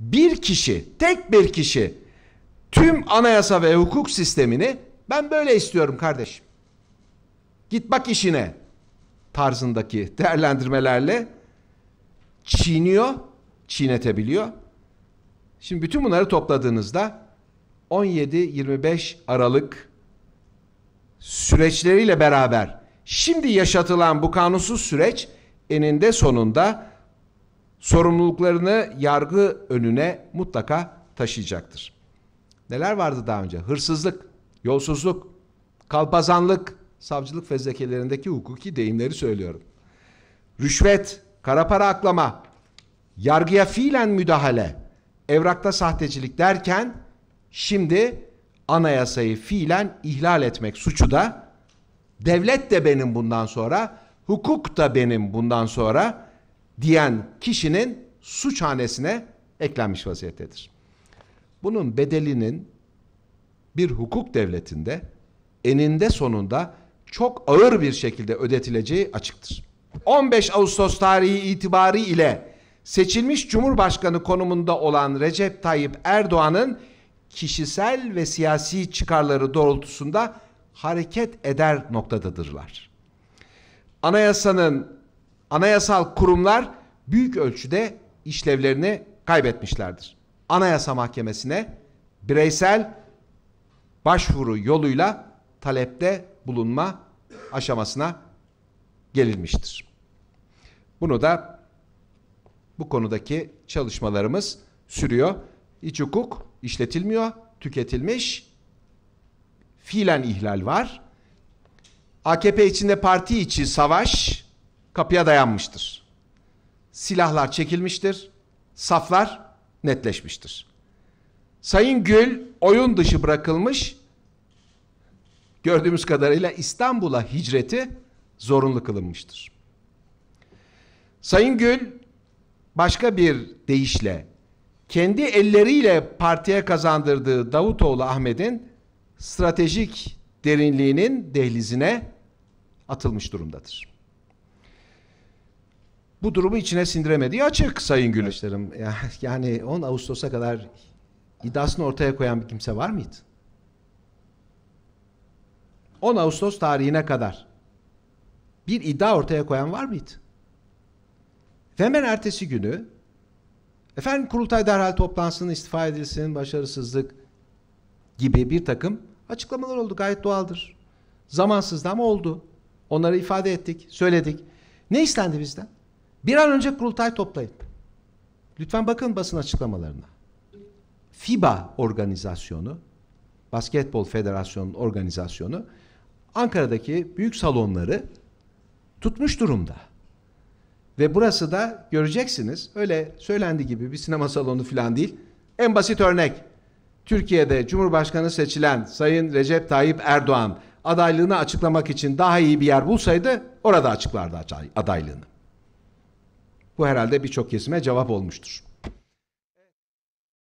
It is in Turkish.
bir kişi, tek bir kişi tüm anayasa ve hukuk sistemini ben böyle istiyorum kardeşim. Git bak işine tarzındaki değerlendirmelerle çiğniyor, çiğnetebiliyor. Şimdi bütün bunları topladığınızda 17-25 Aralık süreçleriyle beraber şimdi yaşatılan bu kanunsuz süreç eninde sonunda sorumluluklarını yargı önüne mutlaka taşıyacaktır. Neler vardı daha önce? Hırsızlık, yolsuzluk, kalpazanlık, savcılık fezlekelerindeki hukuki deyimleri söylüyorum. Rüşvet, kara para aklama, yargıya fiilen müdahale, evrakta sahtecilik derken şimdi anayasayı fiilen ihlal etmek suçu da devlet de benim bundan sonra, hukuk da benim bundan sonra diyen kişinin suçhanesine eklenmiş vaziyettedir. Bunun bedelinin bir hukuk devletinde eninde sonunda çok ağır bir şekilde ödetileceği açıktır. 15 Ağustos tarihi itibari ile seçilmiş Cumhurbaşkanı konumunda olan Recep Tayyip Erdoğan'ın kişisel ve siyasi çıkarları doğrultusunda hareket eder noktadadırlar. Anayasanın anayasal kurumlar büyük ölçüde işlevlerini kaybetmişlerdir. Anayasa Mahkemesi'ne bireysel başvuru yoluyla talepte bulunma aşamasına gelinmiştir. Bunu da bu konudaki çalışmalarımız sürüyor. İç hukuk işletilmiyor, tüketilmiş. Fiilen ihlal var. AKP içinde parti içi savaş kapıya dayanmıştır. Silahlar çekilmiştir. Saflar netleşmiştir. Sayın Gül oyun dışı bırakılmış. Gördüğümüz kadarıyla İstanbul'a hicreti zorunlu kılınmıştır. Sayın Gül başka bir deyişle kendi elleriyle partiye kazandırdığı Davutoğlu Ahmet'in stratejik derinliğinin dehlizine atılmış durumdadır bu durumu içine sindiremediği açık Sayın Gül. yani 10 Ağustos'a kadar iddiasını ortaya koyan bir kimse var mıydı? 10 Ağustos tarihine kadar bir iddia ortaya koyan var mıydı? Ve hemen ertesi günü efendim kurultay derhal toplansın, istifa edilsin, başarısızlık gibi bir takım açıklamalar oldu. Gayet doğaldır. Zamansızdı ama oldu. Onları ifade ettik, söyledik. Ne istendi bizden? Bir an önce kurultay toplayın. Lütfen bakın basın açıklamalarına. FIBA organizasyonu, Basketbol federasyonu organizasyonu Ankara'daki büyük salonları tutmuş durumda. Ve burası da göreceksiniz öyle söylendi gibi bir sinema salonu falan değil. En basit örnek Türkiye'de Cumhurbaşkanı seçilen Sayın Recep Tayyip Erdoğan adaylığını açıklamak için daha iyi bir yer bulsaydı orada açıklardı adaylığını. Bu herhalde birçok kesime cevap olmuştur.